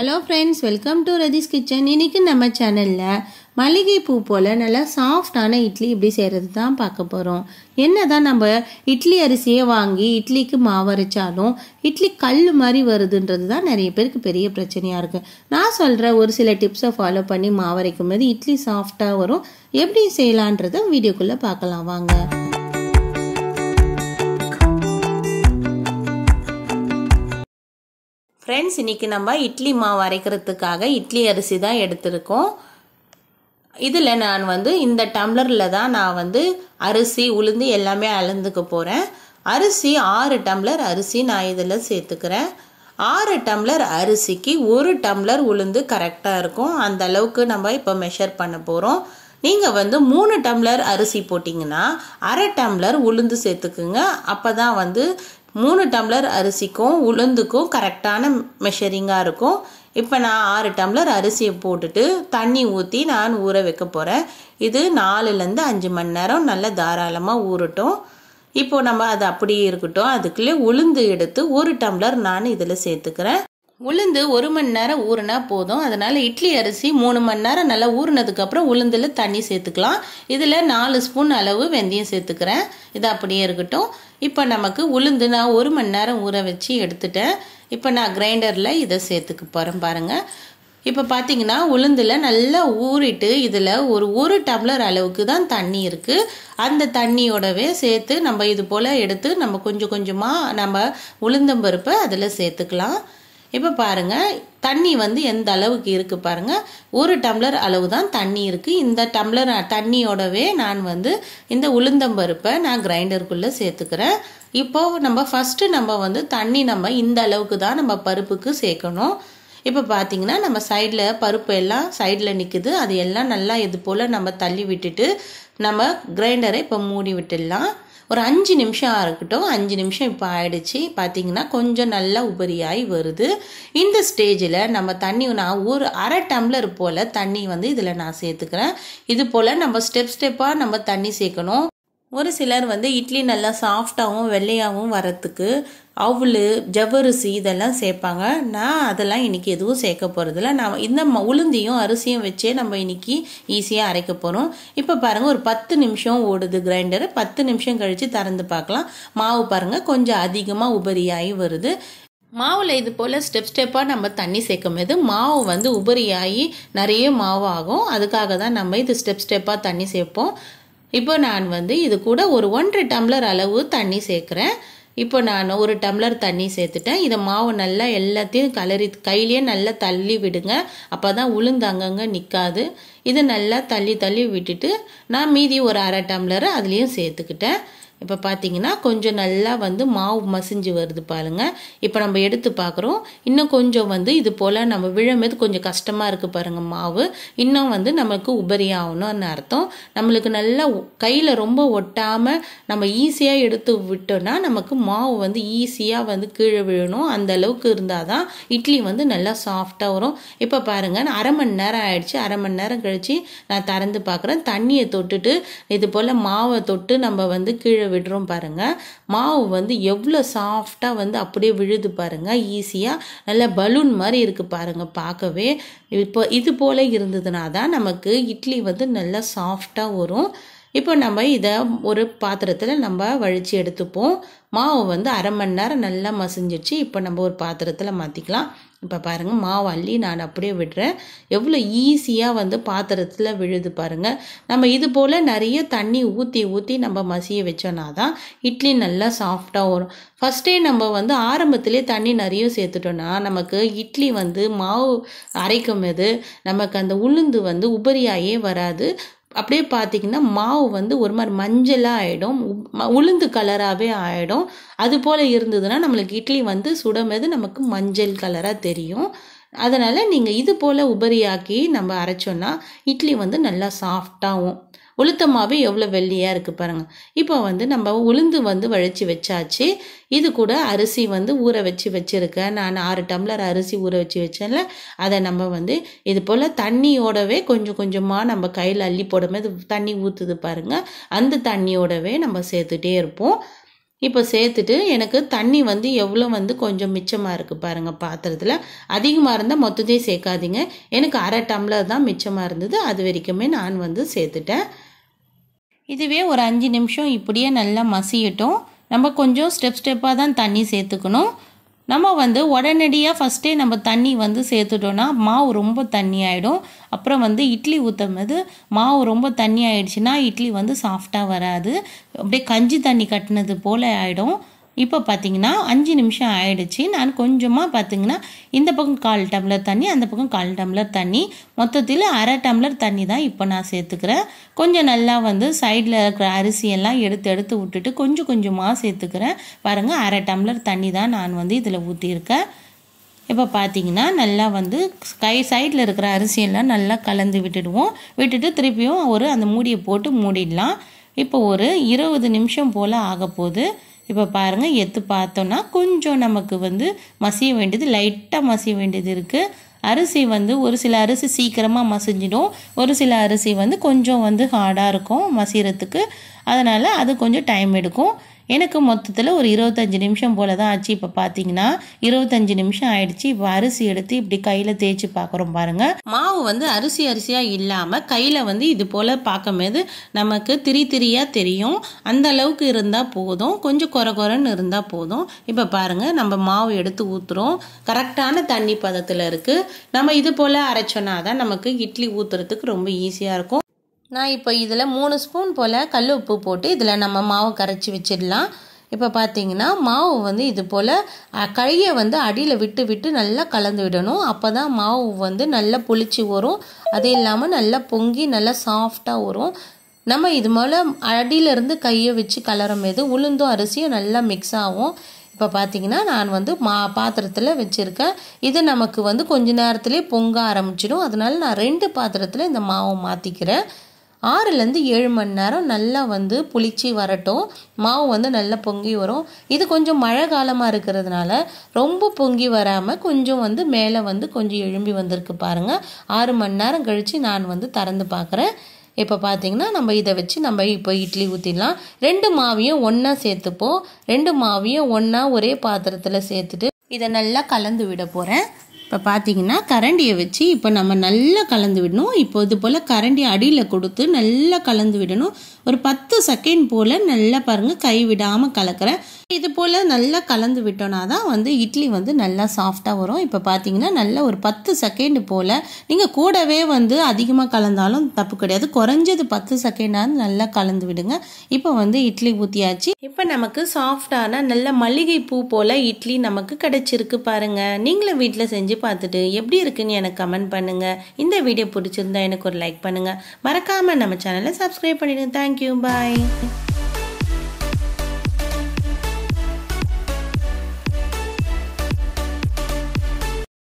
hello friends welcome to Rathi's kitchen இன்றைக்கி நம்ம சேனலில் மளிகை பூ போல் நல்லா சாஃப்டான இட்லி இப்படி செய்கிறது தான் பார்க்க போகிறோம் என்ன தான் நம்ம இட்லி அரிசியை வாங்கி இட்லிக்கு மாவரைச்சாலும் இட்லி கல் மாதிரி வருதுன்றது தான் நிறைய பேருக்கு பெரிய பிரச்சனையாக இருக்குது நான் சொல்கிற ஒரு சில டிப்ஸை ஃபாலோ பண்ணி மாவரைக்கும் போது இட்லி சாஃப்டாக வரும் எப்படி செய்யலான்றதை வீடியோக்குள்ளே பார்க்கலாம் வாங்க ஃப்ரெண்ட்ஸ் இன்றைக்கி நம்ம இட்லி மாவு அரைக்கிறதுக்காக இட்லி அரிசி தான் எடுத்திருக்கோம் இதில் நான் வந்து இந்த டம்ளரில் தான் நான் வந்து அரிசி உளுந்து எல்லாமே அளந்துக்க போகிறேன் அரிசி ஆறு டம்ளர் அரிசி நான் இதில் சேர்த்துக்கிறேன் ஆறு டம்ளர் அரிசிக்கு ஒரு டம்ளர் உளுந்து கரெக்டாக இருக்கும் அந்த அளவுக்கு நம்ம இப்போ மெஷர் பண்ண போகிறோம் நீங்கள் வந்து மூணு டம்ளர் அரிசி போட்டிங்கன்னா அரை டம்ளர் உளுந்து சேர்த்துக்குங்க அப்போ தான் வந்து மூணு டம்ளர் அரிசிக்கும் உளுந்துக்கும் கரெக்டான மெஷரிங்காக இருக்கும் இப்போ நான் ஆறு டம்ளர் அரிசியை போட்டுட்டு தண்ணி ஊற்றி நான் ஊற வைக்க போகிறேன் இது நாலுலேருந்து அஞ்சு மணி நேரம் நல்லா தாராளமாக ஊறட்டும் இப்போது நம்ம அது அப்படியே இருக்கட்டும் அதுக்குள்ளே உளுந்து எடுத்து ஒரு டம்ளர் நான் இதில் சேர்த்துக்கிறேன் உளுந்து ஒரு மணி நேரம் ஊறினா போதும் அதனால் இட்லி அரிசி மூணு மணி நேரம் நல்லா ஊறினதுக்கப்புறம் உளுந்தில் தண்ணி சேர்த்துக்கலாம் இதில் நாலு ஸ்பூன் அளவு வெந்தயம் சேர்த்துக்கிறேன் இது அப்படியே இருக்கட்டும் இப்போ நமக்கு உளுந்து நான் ஒரு மணி நேரம் ஊற வச்சு எடுத்துட்டேன் இப்போ நான் கிரைண்டரில் இதை சேர்த்துக்க போகிறேன் பாருங்கள் இப்போ பார்த்தீங்கன்னா உளுந்தில் நல்லா ஊறிட்டு இதில் ஒரு ஒரு டம்ளர் அளவுக்கு தான் தண்ணி இருக்குது அந்த தண்ணியோடவே சேர்த்து நம்ம இது போல் எடுத்து நம்ம கொஞ்சம் கொஞ்சமாக நம்ம உளுந்தம்பருப்பை அதில் சேர்த்துக்கலாம் இப்போ பாருங்கள் தண்ணி வந்து எந்த அளவுக்கு இருக்குது பாருங்கள் ஒரு டம்ளர் அளவு தான் தண்ணி இருக்குது இந்த டம்ளர் தண்ணியோடவே நான் வந்து இந்த உளுந்தம்பருப்பை நான் கிரைண்டருக்குள்ளே சேர்த்துக்கிறேன் இப்போ நம்ம ஃபஸ்ட்டு நம்ம வந்து தண்ணி நம்ம இந்த அளவுக்கு தான் நம்ம பருப்புக்கு சேர்க்கணும் இப்போ பார்த்தீங்கன்னா நம்ம சைடில் பருப்பு எல்லாம் சைடில் நிற்குது அது எல்லாம் நல்லா இது போல் நம்ம தள்ளி விட்டுட்டு நம்ம கிரைண்டரை இப்போ மூடி விட்டுடலாம் ஒரு அஞ்சு நிமிஷம் இருக்கட்டும் அஞ்சு நிமிஷம் இப்போ ஆயிடுச்சு பார்த்தீங்கன்னா கொஞ்சம் நல்லா உபரியாகி வருது இந்த ஸ்டேஜில் நம்ம தண்ணி நான் ஒரு அரை டம்ளர் போல் தண்ணி வந்து இதில் நான் சேர்த்துக்கிறேன் இது போல் நம்ம ஸ்டெப் ஸ்டெப்பாக நம்ம தண்ணி சேர்க்கணும் ஒரு சிலர் வந்து இட்லி நல்லா சாஃப்டாகவும் வெள்ளையாகவும் வரத்துக்கு அவுள் ஜவ்வரிசி இதெல்லாம் சேர்ப்பாங்க நான் அதெல்லாம் இன்றைக்கி எதுவும் சேர்க்க போகிறதில்ல நான் இந்த உளுந்தியும் அரிசியும் வச்சே நம்ம இன்றைக்கி ஈஸியாக அரைக்க போகிறோம் இப்போ பாருங்கள் ஒரு பத்து நிமிஷம் ஓடுது கிரைண்டரு பத்து நிமிஷம் கழித்து திறந்து பார்க்கலாம் மாவு பாருங்கள் கொஞ்சம் அதிகமாக உபரியாகி வருது மாவில் இது போல் ஸ்டெப் ஸ்டெப்பாக நம்ம தண்ணி சேர்க்கும் போது மாவு வந்து உபரியாகி நிறைய மாவு ஆகும் அதுக்காக தான் நம்ம இது ஸ்டெப் ஸ்டெப்பாக தண்ணி சேர்ப்போம் இப்போ நான் வந்து இது கூட ஒரு ஒன்றரை டம்ளர் அளவு தண்ணி சேர்க்குறேன் இப்போ நான் ஒரு டம்ளர் தண்ணி சேர்த்துட்டேன் இதை மாவு நல்லா எல்லாத்தையும் கலரி கையிலேயே நல்லா தள்ளி விடுங்க அப்போ தான் உளுந்து அங்கங்கே நிற்காது இது நல்லா தள்ளி தள்ளி விட்டுட்டு நான் மீதி ஒரு அரை டம்ளரை அதுலேயும் சேர்த்துக்கிட்டேன் இப்போ பார்த்தீங்கன்னா கொஞ்சம் நல்லா வந்து மாவு மசிஞ்சு வருது பாருங்கள் இப்போ நம்ம எடுத்து பார்க்குறோம் இன்னும் கொஞ்சம் வந்து இது போல் நம்ம விழும்போது கொஞ்சம் கஷ்டமாக இருக்குது பாருங்கள் மாவு இன்னும் வந்து நமக்கு உபரி ஆகணும்னு அர்த்தம் நம்மளுக்கு நல்லா கையில் ரொம்ப ஒட்டாமல் நம்ம ஈஸியாக எடுத்து விட்டோம்னா நமக்கு மாவு வந்து ஈஸியாக வந்து கீழே விழணும் அந்த அளவுக்கு இருந்தால் தான் இட்லி வந்து நல்லா சாஃப்டாக வரும் இப்போ பாருங்கள் அரை மணி நேரம் ஆயிடுச்சு அரை மணி நேரம் கழித்து நான் திறந்து பார்க்குறேன் தண்ணியை தொட்டுட்டு இது போல் மாவை தொட்டு நம்ம வந்து கீழே விடுறோம் பாருங்கள் மாவு வந்து எவ்வளோ சாஃப்டாக வந்து அப்படியே விழுது பாருங்கள் ஈஸியாக நல்லா பலூன் மாதிரி இருக்குது பாருங்கள் பார்க்கவே இப்போ இது போல இருந்ததுனா தான் நமக்கு இட்லி வந்து நல்லா சாஃப்டாக வரும் இப்போ நம்ம இதை ஒரு பாத்திரத்தில் நம்ம வழித்து எடுத்துப்போம் மாவு வந்து அரை மணி நேரம் நல்லா மசிஞ்சிச்சு இப்போ நம்ம ஒரு பாத்திரத்தில் மாற்றிக்கலாம் இப்போ பாருங்கள் மாவு அள்ளி நான் அப்படியே விடுறேன் எவ்வளோ ஈஸியாக வந்து பாத்திரத்தில் விழுது பாருங்கள் நம்ம இது போல் நிறைய தண்ணி ஊற்றி ஊற்றி நம்ம மசிய வச்சோன்னா தான் இட்லி நல்லா சாஃப்டாக வரும் ஃபஸ்ட்டே நம்ம வந்து ஆரம்பத்திலே தண்ணி நிறைய சேர்த்துட்டோன்னா நமக்கு இட்லி வந்து மாவு அரைக்கும் போது நமக்கு அந்த உளுந்து வந்து உபரியாயே வராது அப்படியே பார்த்தீங்கன்னா மாவு வந்து ஒரு மாதிரி மஞ்சளாக ஆகிடும் உளுந்து கலராகவே ஆகிடும் அது போல் இருந்ததுன்னா நம்மளுக்கு இட்லி வந்து சுடும்போது நமக்கு மஞ்சள் கலராக தெரியும் அதனால் நீங்கள் இது போல் உபரியாக்கி நம்ம அரைச்சோன்னா இட்லி வந்து நல்லா சாஃப்டாகவும் உளுத்தமாவே எவ்வளோ வெள்ளியாக இருக்குது பாருங்கள் இப்போ வந்து நம்ம உளுந்து வந்து வழித்து வச்சாச்சு இது கூட அரிசி வந்து ஊற வச்சு வச்சுருக்கேன் நான் ஆறு டம்ளர் அரிசி ஊற வச்சு வச்சேன்ல அதை நம்ம வந்து இது போல் தண்ணியோடவே கொஞ்சம் கொஞ்சமாக நம்ம கையில் அள்ளி போடும்போது தண்ணி ஊற்றுது பாருங்கள் அந்த தண்ணியோடவே நம்ம சேர்த்துட்டே இருப்போம் இப்போ சேர்த்துட்டு எனக்கு தண்ணி வந்து எவ்வளோ வந்து கொஞ்சம் மிச்சமாக இருக்குது பாருங்கள் பாத்திரத்தில் அதிகமாக இருந்தால் மொத்தத்தையும் சேர்க்காதீங்க எனக்கு அரை டம்ளர் தான் மிச்சமாக இருந்தது அது வரைக்குமே நான் வந்து சேர்த்துட்டேன் இதுவே ஒரு அஞ்சு நிமிஷம் இப்படியே நல்லா மசியட்டும் நம்ம கொஞ்சம் ஸ்டெப் ஸ்டெப்பாக தான் தண்ணி சேர்த்துக்கணும் நம்ம வந்து உடனடியாக ஃபஸ்ட்டே நம்ம தண்ணி வந்து சேர்த்துட்டோன்னா மாவு ரொம்ப தண்ணி ஆகிடும் அப்புறம் வந்து இட்லி ஊற்றும் போது மாவு ரொம்ப தண்ணி ஆகிடுச்சுன்னா இட்லி வந்து சாஃப்டாக வராது அப்படியே கஞ்சி தண்ணி கட்டினது போல் ஆகிடும் இப்போ பார்த்தீங்கன்னா அஞ்சு நிமிஷம் ஆயிடுச்சு நான் கொஞ்சமாக பார்த்தீங்கன்னா இந்த பக்கம் கால் டம்ளர் தண்ணி அந்த பக்கம் கால் டம்ளர் தண்ணி மொத்தத்தில் அரை டம்ளர் தண்ணி தான் இப்போ நான் சேர்த்துக்கிறேன் கொஞ்சம் நல்லா வந்து சைடில் இருக்கிற அரிசியெல்லாம் எடுத்து எடுத்து விட்டுட்டு கொஞ்சம் கொஞ்சமாக சேர்த்துக்கிறேன் பாருங்கள் அரை டம்ளர் தண்ணி தான் நான் வந்து இதில் ஊற்றியிருக்கேன் இப்போ பார்த்தீங்கன்னா நல்லா வந்து கை சைடில் இருக்கிற அரிசியெல்லாம் நல்லா கலந்து விட்டுடுவோம் விட்டுட்டு திருப்பியும் ஒரு அந்த மூடியை போட்டு மூடிடலாம் இப்போ ஒரு இருபது நிமிஷம் போல் ஆக போகுது இப்போ பாருங்கள் எத்து பார்த்தோன்னா கொஞ்சம் நமக்கு வந்து மசிய வேண்டியது லைட்டாக மசிய வேண்டியது இருக்குது அரிசி வந்து ஒரு சில அரிசி சீக்கிரமாக மசிஞ்சிடும் ஒரு சில அரிசி வந்து கொஞ்சம் வந்து ஹார்டாக இருக்கும் மசிகிறதுக்கு அதனால் அது கொஞ்சம் டைம் எடுக்கும் எனக்கு மொத்தத்தில் ஒரு இருபத்தஞ்சி நிமிஷம் போல் தான் ஆச்சு இப்போ பார்த்தீங்கன்னா இருபத்தஞ்சி நிமிஷம் ஆயிடுச்சு இப்போ அரிசி எடுத்து இப்படி கையில் தேய்ச்சி பார்க்குறோம் பாருங்கள் மாவு வந்து அரிசி அரிசியாக இல்லாமல் கையில் வந்து இது போல் பார்க்கும்போது நமக்கு திரி திரியாக தெரியும் அந்த அளவுக்கு இருந்தால் போதும் கொஞ்சம் குறை குறைன்னு இருந்தால் போதும் இப்போ பாருங்கள் நம்ம மாவு எடுத்து ஊற்றுறோம் கரெக்டான தண்ணி பதத்தில் இருக்குது நம்ம இது போல் அரைச்சோன்னா தான் நமக்கு இட்லி ஊற்றுறதுக்கு ரொம்ப ஈஸியாக இருக்கும் நான் இப்போ இதில் மூணு ஸ்பூன் போல் கல் உப்பு போட்டு இதில் நம்ம மாவு கரைச்சி வச்சிடலாம் இப்போ பார்த்தீங்கன்னா மாவு வந்து இது போல் கையை வந்து அடியில் விட்டு விட்டு நல்லா கலந்து விடணும் அப்போ தான் மாவு வந்து நல்லா புளிச்சு வரும் அது இல்லாமல் நல்லா பொங்கி நல்லா சாஃப்டாக வரும் நம்ம இது போல் அடியிலேருந்து கையை வச்சு கலரும் போது உளுந்தும் அரிசியும் நல்லா மிக்ஸ் ஆகும் இப்போ பார்த்தீங்கன்னா நான் வந்து மா பாத்திரத்தில் வச்சுருக்கேன் இது நமக்கு வந்து கொஞ்ச நேரத்துலேயே பொங்க ஆரம்பிச்சிடும் அதனால நான் ரெண்டு பாத்திரத்தில் இந்த மாவை மாற்றிக்கிறேன் ஆறுலேருந்து ஏழு மணி நேரம் நல்லா வந்து புளிச்சு வரட்டும் மாவு வந்து நல்லா பொங்கி வரும் இது கொஞ்சம் மழை காலமாக இருக்கிறதுனால ரொம்ப பொங்கி வராமல் கொஞ்சம் வந்து மேலே வந்து கொஞ்சம் எழும்பி வந்திருக்கு பாருங்கள் ஆறு மணி நேரம் கழித்து நான் வந்து திறந்து பார்க்குறேன் இப்போ பார்த்தீங்கன்னா நம்ம இதை வச்சு நம்ம இப்போ இட்லி ஊற்றிடலாம் ரெண்டு மாவையும் ஒன்றா சேர்த்துப்போம் ரெண்டு மாவையும் ஒன்றா ஒரே பாத்திரத்தில் சேர்த்துட்டு இதை நல்லா கலந்து விட போகிறேன் இப்போ பார்த்தீங்கன்னா கரண்டியை வச்சு இப்போ நம்ம நல்லா கலந்து விடணும் இப்போ இது போல் கரண்டி அடியில் கொடுத்து நல்லா கலந்து விடணும் ஒரு பத்து செகண்ட் போல் நல்லா பாருங்கள் கை விடாமல் கலக்கிறேன் இது போல் நல்லா கலந்து விட்டோன்னா தான் வந்து இட்லி வந்து நல்லா சாஃப்டாக வரும் இப்போ பார்த்தீங்கன்னா நல்லா ஒரு பத்து செகண்டு போல் நீங்கள் கூடவே வந்து அதிகமாக கலந்தாலும் தப்பு கிடையாது குறைஞ்சது பத்து செகண்டாவது நல்லா கலந்து விடுங்க இப்போ வந்து இட்லி ஊற்றியாச்சு இப்போ நமக்கு சாஃப்டான நல்ல மளிகை பூ போல் இட்லி நமக்கு கிடச்சிருக்கு பாருங்கள் நீங்களும் வீட்டில் செஞ்சு பார்த்துட்டு எப்படி இருக்குன்னு எனக்கு கமெண்ட் பண்ணுங்கள் இந்த வீடியோ பிடிச்சிருந்தா எனக்கு ஒரு லைக் பண்ணுங்கள் மறக்காமல் நம்ம சேனலை சப்ஸ்கிரைப் பண்ணிவிடுங்க தேங்க்யூ பாய்